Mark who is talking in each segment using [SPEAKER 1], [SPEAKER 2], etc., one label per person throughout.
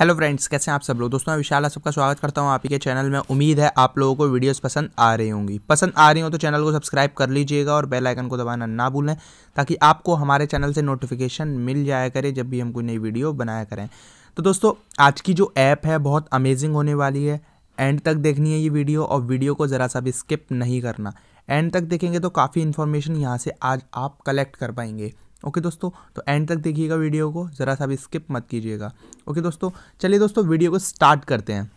[SPEAKER 1] hello friends कैसे हैं आप सब लोग दोस्तों मैं विशाल सबका स्वागत करता हूं आप ही के चैनल में उम्मीद है आप लोगों को वीडियोस पसंद आ रही होंगी पसंद आ रही हो तो चैनल को सब्सक्राइब कर लीजिएगा और बेल आइकन को दबाना ना भूलें ताकि आपको हमारे चैनल से नोटिफिकेशन मिल जाया करे जब भी हम कोई नई वीडियो बनाया करें तो दोस्तों आज की जो ऐप है बहुत अमेजिंग होने वाली है एंड तक देखनी है ये वीडियो और वीडियो को ज़रा सा भी स्किप नहीं करना एंड तक देखेंगे तो काफ़ी इन्फॉर्मेशन यहाँ से आज आप कलेक्ट कर पाएंगे ओके दोस्तों तो एंड तक देखिएगा वीडियो को ज़रा सा भी स्किप मत कीजिएगा ओके दोस्तों चलिए दोस्तों वीडियो को स्टार्ट करते हैं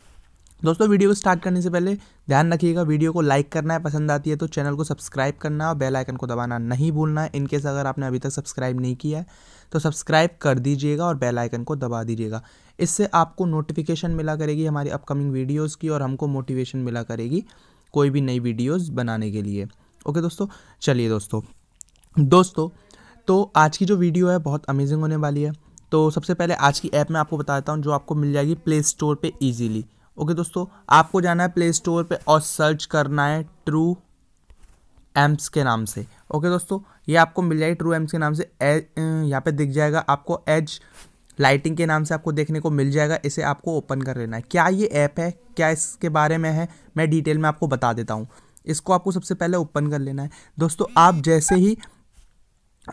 [SPEAKER 1] दोस्तों वीडियो को स्टार्ट करने से पहले ध्यान रखिएगा वीडियो को लाइक करना है पसंद आती है तो चैनल को सब्सक्राइब करना है और बेल आइकन को दबाना नहीं भूलना है इनकेस अगर आपने अभी तक सब्सक्राइब नहीं किया है तो सब्सक्राइब कर दीजिएगा और बेल आइकन को दबा दीजिएगा इससे आपको नोटिफिकेशन मिला करेगी हमारी अपकमिंग वीडियोज़ की और हमको मोटिवेशन मिला करेगी कोई भी नई वीडियोज़ बनाने के लिए ओके दोस्तों चलिए दोस्तों दोस्तों तो आज की जो वीडियो है बहुत अमेजिंग होने वाली है तो सबसे पहले आज की ऐप में आपको बताता हूँ जो आपको मिल जाएगी प्ले स्टोर पर ईजीली ओके दोस्तों आपको जाना है प्ले स्टोर पर और सर्च करना है ट्रू एम्स के नाम से ओके दोस्तों ये आपको मिल जाएगी ट्रू एम्स के नाम से यहाँ पे दिख जाएगा आपको एज लाइटिंग के नाम से आपको देखने को मिल जाएगा इसे आपको ओपन कर लेना है क्या ये ऐप है क्या इसके बारे में है मैं डिटेल में आपको बता देता हूँ इसको आपको सबसे पहले ओपन कर लेना है दोस्तों आप जैसे ही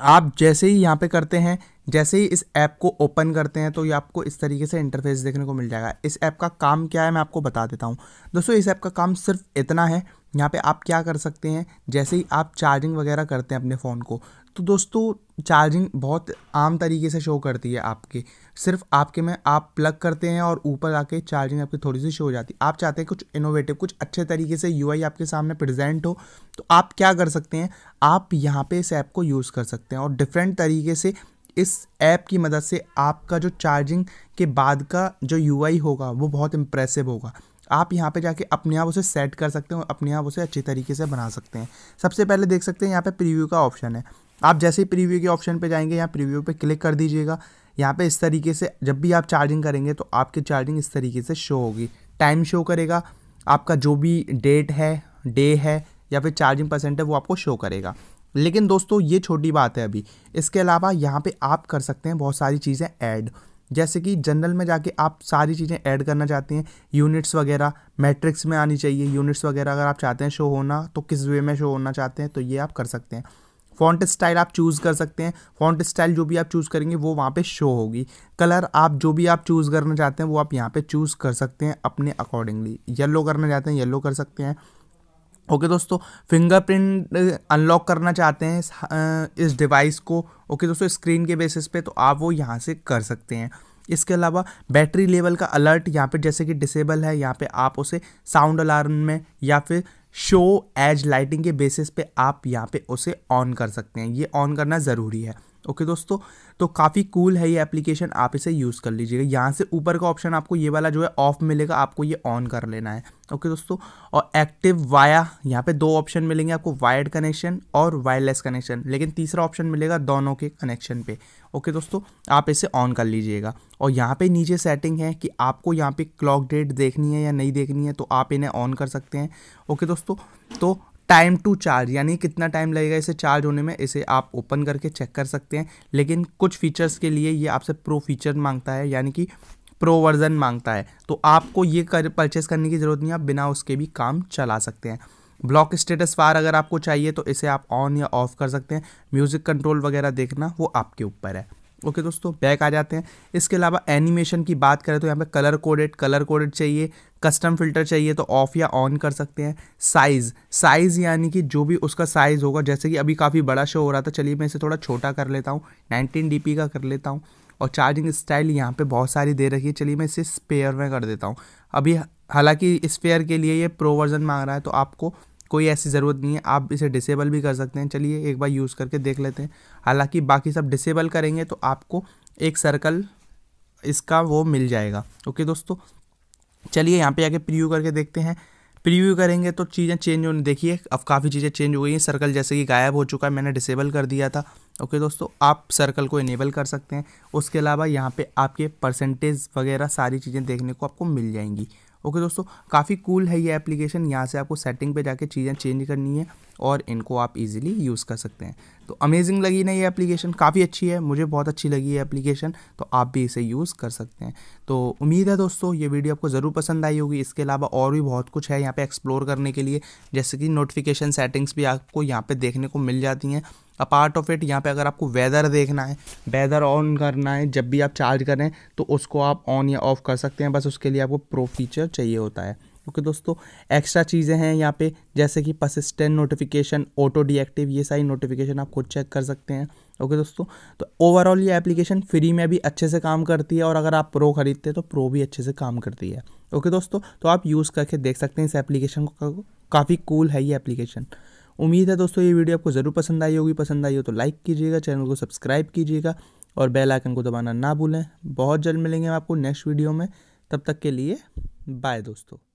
[SPEAKER 1] आप जैसे ही यहाँ पे करते हैं जैसे ही इस ऐप को ओपन करते हैं तो ये आपको इस तरीके से इंटरफेस देखने को मिल जाएगा इस ऐप का काम क्या है मैं आपको बता देता हूँ दोस्तों इस ऐप का काम सिर्फ इतना है यहाँ पे आप क्या कर सकते हैं जैसे ही आप चार्जिंग वगैरह करते हैं अपने फ़ोन को तो दोस्तों चार्जिंग बहुत आम तरीके से शो करती है आपके सिर्फ आपके में आप प्लग करते हैं और ऊपर आके चार्जिंग आपकी थोड़ी सी शो हो जाती है आप चाहते हैं कुछ इनोवेटिव कुछ अच्छे तरीके से यूआई आपके सामने प्रेजेंट हो तो आप क्या कर सकते हैं आप यहाँ पे इस ऐप को यूज़ कर सकते हैं और डिफरेंट तरीके से इस ऐप की मदद से आपका जो चार्जिंग के बाद का जो यू होगा वो बहुत इम्प्रेसिव होगा आप यहाँ पे जाके अपने आप उसे सेट कर सकते और अपने आप उसे अच्छे तरीके से बना सकते हैं सबसे पहले देख सकते हैं यहाँ पे प्रीव्यू का ऑप्शन है आप जैसे ही प्रीव्यू के ऑप्शन पे जाएंगे यहाँ प्रीव्यू पे क्लिक कर दीजिएगा यहाँ पे इस तरीके से जब भी आप चार्जिंग करेंगे तो आपकी चार्जिंग इस तरीके से शो होगी टाइम शो करेगा आपका जो भी डेट है डे है या फिर चार्जिंग परसेंट है वो आपको शो करेगा लेकिन दोस्तों ये छोटी बात है अभी इसके अलावा यहाँ पर आप कर सकते हैं बहुत सारी चीज़ें ऐड जैसे कि जनरल में जाके आप सारी चीज़ें ऐड करना चाहते हैं यूनिट्स वगैरह मैट्रिक्स में आनी चाहिए यूनिट्स वगैरह अगर आप चाहते हैं शो होना तो किस वे में शो होना चाहते हैं तो ये आप कर सकते हैं फॉन्ट स्टाइल आप चूज़ कर सकते हैं फॉन्ट स्टाइल जो भी आप चूज़ करेंगे वो वहाँ पे शो होगी कलर आप जो भी आप चूज़ करना चाहते हैं वो आप यहाँ पे चूज़ कर सकते हैं अपने अकॉर्डिंगली येलो करना चाहते हैं येलो कर सकते हैं ओके okay दोस्तों फिंगरप्रिंट अनलॉक करना चाहते हैं इस डिवाइस को ओके okay दोस्तों स्क्रीन के बेसिस पे तो आप वो यहाँ से कर सकते हैं इसके अलावा बैटरी लेवल का अलर्ट यहाँ पे जैसे कि डिसेबल है यहाँ पे आप उसे साउंड अलार्म में या फिर शो एज लाइटिंग के बेसिस पे आप यहाँ पे उसे ऑन कर सकते हैं ये ऑन करना ज़रूरी है ओके दोस्तों तो काफ़ी कूल है ये एप्लीकेशन आप इसे यूज़ कर लीजिएगा यहाँ से ऊपर का ऑप्शन आपको ये वाला जो है ऑफ मिलेगा आपको ये ऑन कर लेना है ओके दोस्तों और एक्टिव वाया यहाँ पे दो ऑप्शन मिलेंगे आपको वायर्ड कनेक्शन और वायरलेस कनेक्शन लेकिन तीसरा ऑप्शन मिलेगा दोनों के कनेक्शन पे ओके दोस्तों आप इसे ऑन कर लीजिएगा और यहाँ पे नीचे सेटिंग है कि आपको यहाँ पे क्लॉक डेट देखनी है या नहीं देखनी है तो आप इन्हें ऑन कर सकते हैं ओके दोस्तों तो टाइम टू चार्ज यानी कितना टाइम लगेगा इसे चार्ज होने में इसे आप ओपन करके चेक कर सकते हैं लेकिन कुछ फीचर्स के लिए ये आपसे प्रो फीचर मांगता है यानी कि प्रो वर्जन मांगता है तो आपको ये कर परचेस करने की ज़रूरत नहीं आप बिना उसके भी काम चला सकते हैं ब्लॉक स्टेटस बार अगर आपको चाहिए तो इसे आप ऑन या ऑफ कर सकते हैं म्यूज़िक कंट्रोल वगैरह देखना वो आपके ऊपर है ओके दोस्तों बैक आ जाते हैं इसके अलावा एनिमेशन की बात करें तो यहाँ पे कलर कोडेड कलर कोडेड चाहिए कस्टम फिल्टर चाहिए तो ऑफ या ऑन कर सकते हैं साइज़ साइज़ यानी कि जो भी उसका साइज़ होगा जैसे कि अभी काफ़ी बड़ा शो हो रहा था चलिए मैं इसे थोड़ा छोटा कर लेता हूँ नाइनटीन डी का कर लेता हूँ और चार्जिंग स्टाइल यहाँ पे बहुत सारी दे रखी है चलिए मैं इसे स्पेयर में कर देता हूँ अभी हालांकि स्पेयर के लिए ये प्रो वर्जन मांग रहा है तो आपको कोई ऐसी ज़रूरत नहीं है आप इसे डिसेबल भी कर सकते हैं चलिए एक बार यूज़ करके देख लेते हैं हालांकि बाकी सब डिसेबल करेंगे तो आपको एक सर्कल इसका वो मिल जाएगा ओके दोस्तों चलिए यहाँ पे आके प्रीव्यू करके देखते हैं प्रीव्यू करेंगे तो चीज़ें चेंज होने देखिए अब काफ़ी चीज़ें चेंज हो गई हैं सर्कल जैसे कि गायब हो चुका है मैंने डिसेबल कर दिया था ओके दोस्तों आप सर्कल को इनेबल कर सकते हैं उसके अलावा यहाँ पे आपके परसेंटेज वगैरह सारी चीज़ें देखने को आपको मिल जाएंगी ओके दोस्तों काफ़ी कूल है ये एप्लीकेशन यहाँ से आपको सेटिंग पे जाके चीज़ें चेंज करनी है और इनको आप इजीली यूज़ कर सकते हैं तो अमेजिंग लगी ना ये एप्लीकेशन काफ़ी अच्छी है मुझे बहुत अच्छी लगी ये एप्लीकेशन तो आप भी इसे यूज़ कर सकते हैं तो उम्मीद है दोस्तों ये वीडियो आपको ज़रूर पसंद आई होगी इसके अलावा और भी बहुत कुछ है यहाँ पे एक्सप्लोर करने के लिए जैसे कि नोटिफिकेशन सेटिंग्स भी आपको यहाँ पे देखने को मिल जाती हैं अ पार्ट ऑफ इट यहाँ पे अगर आपको वेदर देखना है वेदर ऑन करना है जब भी आप चार्ज करें तो उसको आप ऑन या ऑफ कर सकते हैं बस उसके लिए आपको प्रो फीचर चाहिए होता है ओके okay, दोस्तों एक्स्ट्रा चीज़ें हैं यहाँ पे जैसे कि परसिस्टेंट नोटिफिकेशन ऑटो डीएक्टिव ये सारी नोटिफिकेशन आप खुद चेक कर सकते हैं ओके okay, दोस्तों तो ओवरऑल ये एप्लीकेशन फ्री में भी अच्छे से काम करती है और अगर आप प्रो खरीदते हैं तो प्रो भी अच्छे से काम करती है ओके okay, दोस्तों तो आप यूज़ करके देख सकते हैं इस एप्लीकेशन को काफ़ी कूल है ये एप्लीकेशन उम्मीद है दोस्तों ये वीडियो आपको ज़रूर पसंद आई होगी पसंद आई हो तो लाइक कीजिएगा चैनल को सब्सक्राइब कीजिएगा और बेल आइकन को दबाना ना भूलें बहुत जल्द मिलेंगे हम आपको नेक्स्ट वीडियो में तब तक के लिए बाय दोस्तों